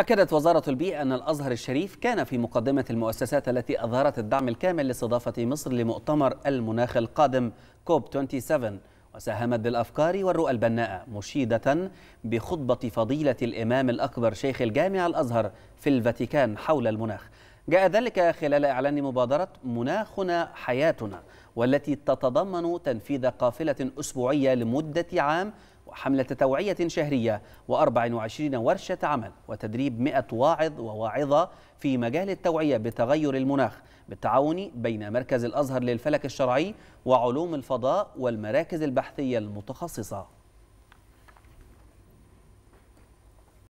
أكدت وزارة البيئة أن الأزهر الشريف كان في مقدمة المؤسسات التي أظهرت الدعم الكامل لاستضافة مصر لمؤتمر المناخ القادم كوب 27 وساهمت بالأفكار والرؤى البناءة مشيدة بخطبة فضيلة الإمام الأكبر شيخ الجامع الأزهر في الفاتيكان حول المناخ جاء ذلك خلال إعلان مبادرة مناخنا حياتنا والتي تتضمن تنفيذ قافلة أسبوعية لمدة عام حملة توعية شهرية و24 ورشة عمل وتدريب 100 واعظ وواعظة في مجال التوعية بتغير المناخ بالتعاون بين مركز الأزهر للفلك الشرعي وعلوم الفضاء والمراكز البحثية المتخصصة